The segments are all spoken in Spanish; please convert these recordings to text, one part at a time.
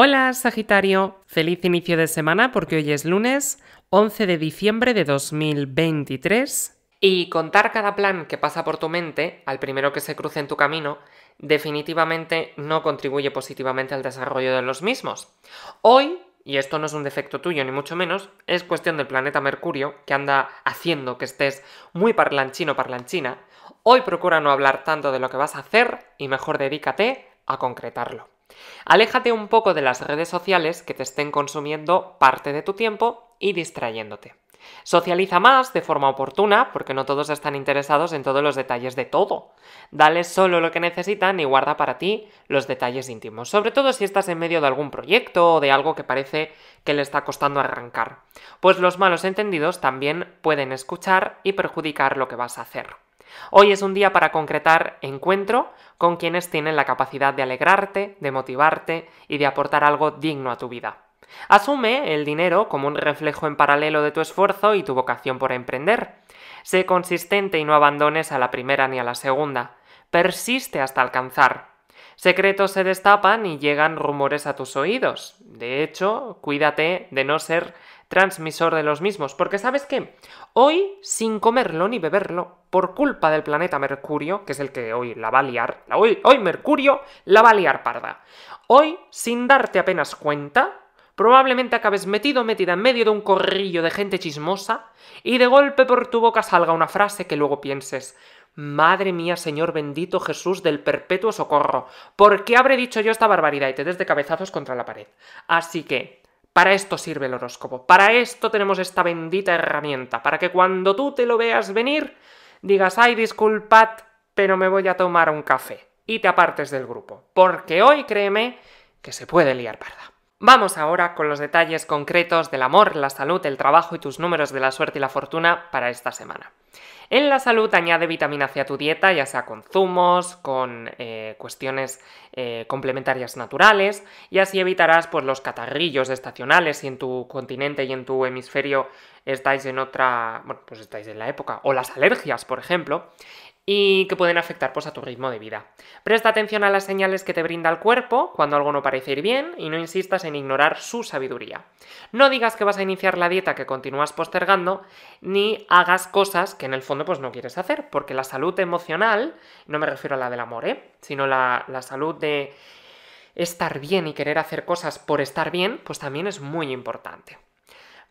Hola Sagitario, feliz inicio de semana porque hoy es lunes 11 de diciembre de 2023 y contar cada plan que pasa por tu mente al primero que se cruce en tu camino definitivamente no contribuye positivamente al desarrollo de los mismos. Hoy y esto no es un defecto tuyo ni mucho menos, es cuestión del planeta Mercurio, que anda haciendo que estés muy parlanchino parlanchina, hoy procura no hablar tanto de lo que vas a hacer y mejor dedícate a concretarlo. Aléjate un poco de las redes sociales que te estén consumiendo parte de tu tiempo y distrayéndote. Socializa más de forma oportuna, porque no todos están interesados en todos los detalles de todo. Dale solo lo que necesitan y guarda para ti los detalles íntimos, sobre todo si estás en medio de algún proyecto o de algo que parece que le está costando arrancar. Pues los malos entendidos también pueden escuchar y perjudicar lo que vas a hacer. Hoy es un día para concretar encuentro con quienes tienen la capacidad de alegrarte, de motivarte y de aportar algo digno a tu vida. Asume el dinero como un reflejo en paralelo de tu esfuerzo y tu vocación por emprender. Sé consistente y no abandones a la primera ni a la segunda. Persiste hasta alcanzar. Secretos se destapan y llegan rumores a tus oídos. De hecho, cuídate de no ser transmisor de los mismos. Porque sabes qué, hoy, sin comerlo ni beberlo, por culpa del planeta Mercurio, que es el que hoy la va a liar, hoy, Mercurio la va a liar parda. Hoy, sin darte apenas cuenta, probablemente acabes metido metida en medio de un corrillo de gente chismosa y de golpe por tu boca salga una frase que luego pienses, Madre mía, Señor bendito Jesús del perpetuo socorro, ¿por qué habré dicho yo esta barbaridad y te des de cabezazos contra la pared? Así que, para esto sirve el horóscopo, para esto tenemos esta bendita herramienta, para que cuando tú te lo veas venir, digas, ay, disculpad, pero me voy a tomar un café y te apartes del grupo, porque hoy créeme que se puede liar parda. Vamos ahora con los detalles concretos del amor, la salud, el trabajo y tus números de la suerte y la fortuna para esta semana. En la salud añade vitamina C a tu dieta, ya sea con zumos, con eh, cuestiones eh, complementarias naturales, y así evitarás pues, los catarrillos estacionales en tu continente y en tu hemisferio estáis en otra, bueno, pues estáis en la época, o las alergias, por ejemplo, y que pueden afectar pues, a tu ritmo de vida. Presta atención a las señales que te brinda el cuerpo cuando algo no parece ir bien y no insistas en ignorar su sabiduría. No digas que vas a iniciar la dieta que continúas postergando, ni hagas cosas que en el fondo pues, no quieres hacer, porque la salud emocional, no me refiero a la del amor, ¿eh? sino la, la salud de estar bien y querer hacer cosas por estar bien, pues también es muy importante.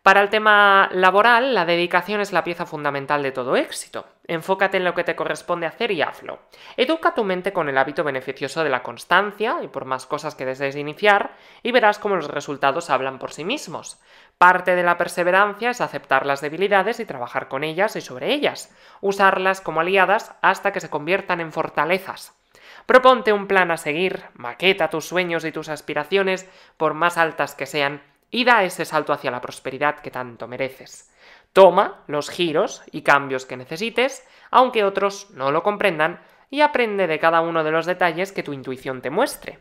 Para el tema laboral, la dedicación es la pieza fundamental de todo éxito. Enfócate en lo que te corresponde hacer y hazlo. Educa tu mente con el hábito beneficioso de la constancia y por más cosas que desees iniciar, y verás cómo los resultados hablan por sí mismos. Parte de la perseverancia es aceptar las debilidades y trabajar con ellas y sobre ellas, usarlas como aliadas hasta que se conviertan en fortalezas. Proponte un plan a seguir, maqueta tus sueños y tus aspiraciones, por más altas que sean, y da ese salto hacia la prosperidad que tanto mereces. Toma los giros y cambios que necesites, aunque otros no lo comprendan, y aprende de cada uno de los detalles que tu intuición te muestre.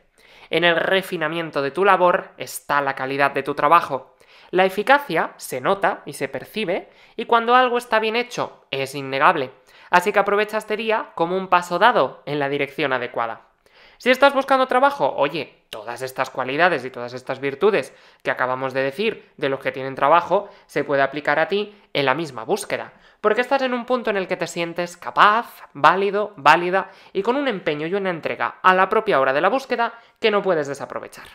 En el refinamiento de tu labor está la calidad de tu trabajo. La eficacia se nota y se percibe, y cuando algo está bien hecho es innegable. Así que aprovecha este día como un paso dado en la dirección adecuada. Si estás buscando trabajo, oye, todas estas cualidades y todas estas virtudes que acabamos de decir de los que tienen trabajo, se puede aplicar a ti en la misma búsqueda, porque estás en un punto en el que te sientes capaz, válido, válida y con un empeño y una entrega a la propia hora de la búsqueda que no puedes desaprovechar.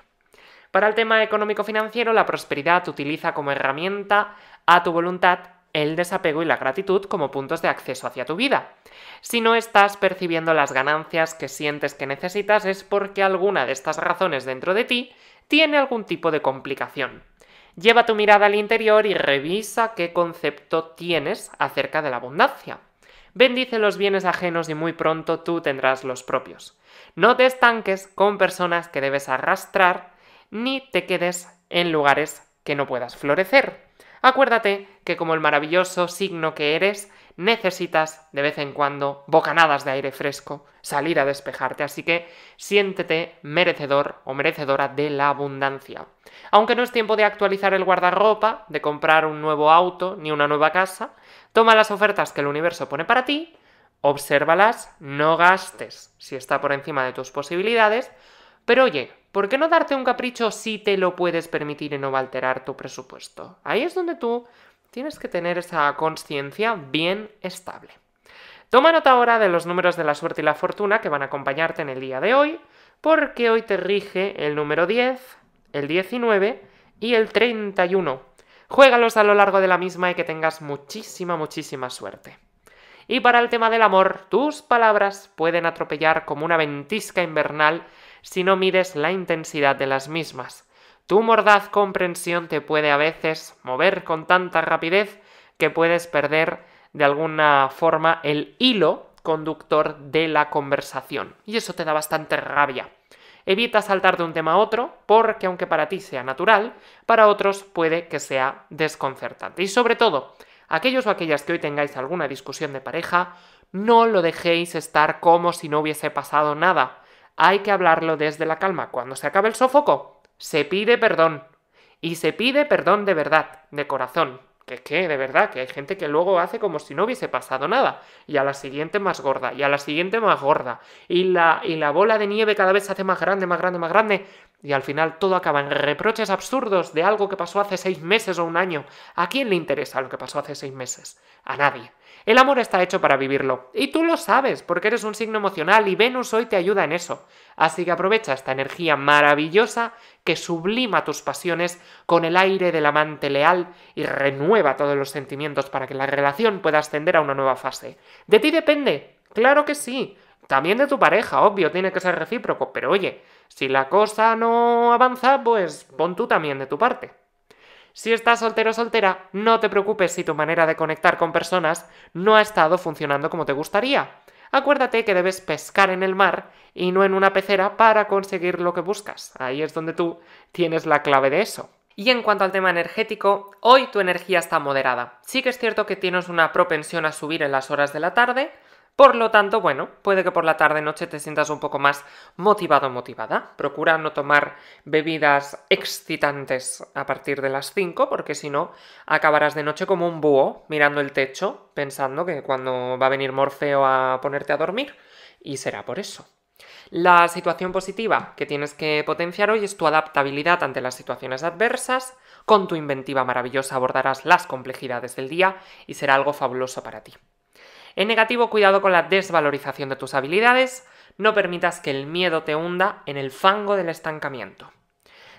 Para el tema económico-financiero, la prosperidad utiliza como herramienta a tu voluntad el desapego y la gratitud como puntos de acceso hacia tu vida. Si no estás percibiendo las ganancias que sientes que necesitas es porque alguna de estas razones dentro de ti tiene algún tipo de complicación. Lleva tu mirada al interior y revisa qué concepto tienes acerca de la abundancia. Bendice los bienes ajenos y muy pronto tú tendrás los propios. No te estanques con personas que debes arrastrar ni te quedes en lugares que no puedas florecer. Acuérdate que como el maravilloso signo que eres, necesitas de vez en cuando bocanadas de aire fresco, salir a despejarte, así que siéntete merecedor o merecedora de la abundancia. Aunque no es tiempo de actualizar el guardarropa, de comprar un nuevo auto ni una nueva casa, toma las ofertas que el universo pone para ti, obsérvalas, no gastes si está por encima de tus posibilidades, pero oye, ¿por qué no darte un capricho si te lo puedes permitir y no va a alterar tu presupuesto? Ahí es donde tú tienes que tener esa conciencia bien estable. Toma nota ahora de los números de la suerte y la fortuna que van a acompañarte en el día de hoy, porque hoy te rige el número 10, el 19 y el 31. Juégalos a lo largo de la misma y que tengas muchísima, muchísima suerte. Y para el tema del amor, tus palabras pueden atropellar como una ventisca invernal si no mides la intensidad de las mismas. Tu mordaz comprensión te puede a veces mover con tanta rapidez que puedes perder de alguna forma el hilo conductor de la conversación. Y eso te da bastante rabia. Evita saltar de un tema a otro porque aunque para ti sea natural, para otros puede que sea desconcertante. Y sobre todo, aquellos o aquellas que hoy tengáis alguna discusión de pareja, no lo dejéis estar como si no hubiese pasado nada hay que hablarlo desde la calma. Cuando se acabe el sofoco, se pide perdón. Y se pide perdón de verdad, de corazón. Que es que, de verdad, que hay gente que luego hace como si no hubiese pasado nada. Y a la siguiente más gorda, y a la siguiente más gorda. Y la, y la bola de nieve cada vez se hace más grande, más grande, más grande. Y al final todo acaba en reproches absurdos de algo que pasó hace seis meses o un año. ¿A quién le interesa lo que pasó hace seis meses? A nadie. El amor está hecho para vivirlo. Y tú lo sabes, porque eres un signo emocional y Venus hoy te ayuda en eso. Así que aprovecha esta energía maravillosa que sublima tus pasiones con el aire del amante leal y renueva todos los sentimientos para que la relación pueda ascender a una nueva fase. De ti depende. Claro que sí. También de tu pareja, obvio, tiene que ser recíproco. Pero oye, si la cosa no avanza, pues pon tú también de tu parte. Si estás soltero o soltera, no te preocupes si tu manera de conectar con personas no ha estado funcionando como te gustaría. Acuérdate que debes pescar en el mar y no en una pecera para conseguir lo que buscas. Ahí es donde tú tienes la clave de eso. Y en cuanto al tema energético, hoy tu energía está moderada. Sí que es cierto que tienes una propensión a subir en las horas de la tarde, por lo tanto, bueno, puede que por la tarde-noche te sientas un poco más motivado o motivada. Procura no tomar bebidas excitantes a partir de las 5, porque si no, acabarás de noche como un búho mirando el techo, pensando que cuando va a venir Morfeo a ponerte a dormir, y será por eso. La situación positiva que tienes que potenciar hoy es tu adaptabilidad ante las situaciones adversas. Con tu inventiva maravillosa abordarás las complejidades del día y será algo fabuloso para ti. En negativo, cuidado con la desvalorización de tus habilidades, no permitas que el miedo te hunda en el fango del estancamiento.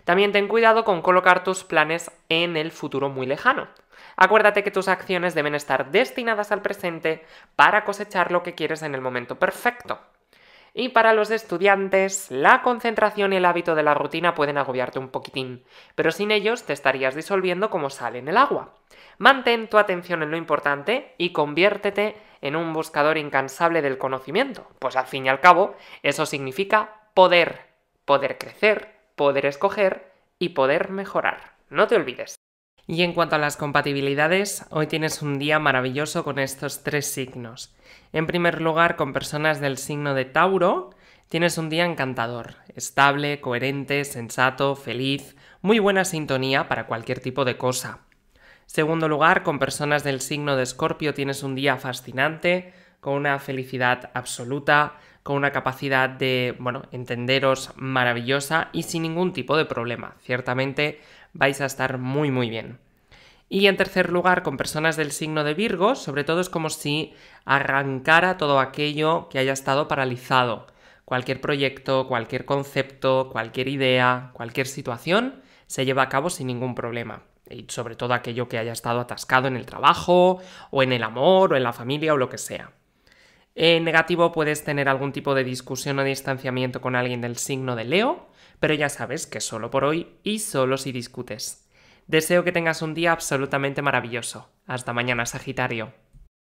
También ten cuidado con colocar tus planes en el futuro muy lejano. Acuérdate que tus acciones deben estar destinadas al presente para cosechar lo que quieres en el momento perfecto. Y para los estudiantes, la concentración y el hábito de la rutina pueden agobiarte un poquitín, pero sin ellos te estarías disolviendo como sal en el agua. Mantén tu atención en lo importante y conviértete en un buscador incansable del conocimiento, pues al fin y al cabo eso significa poder, poder crecer, poder escoger y poder mejorar. No te olvides. Y en cuanto a las compatibilidades, hoy tienes un día maravilloso con estos tres signos. En primer lugar, con personas del signo de Tauro, tienes un día encantador, estable, coherente, sensato, feliz, muy buena sintonía para cualquier tipo de cosa. Segundo lugar, con personas del signo de Escorpio tienes un día fascinante, con una felicidad absoluta, con una capacidad de, bueno, entenderos maravillosa y sin ningún tipo de problema. Ciertamente vais a estar muy muy bien. Y en tercer lugar, con personas del signo de Virgo, sobre todo es como si arrancara todo aquello que haya estado paralizado. Cualquier proyecto, cualquier concepto, cualquier idea, cualquier situación se lleva a cabo sin ningún problema. Y sobre todo aquello que haya estado atascado en el trabajo, o en el amor, o en la familia, o lo que sea. En negativo puedes tener algún tipo de discusión o distanciamiento con alguien del signo de Leo, pero ya sabes que solo por hoy y solo si discutes. Deseo que tengas un día absolutamente maravilloso. Hasta mañana, Sagitario.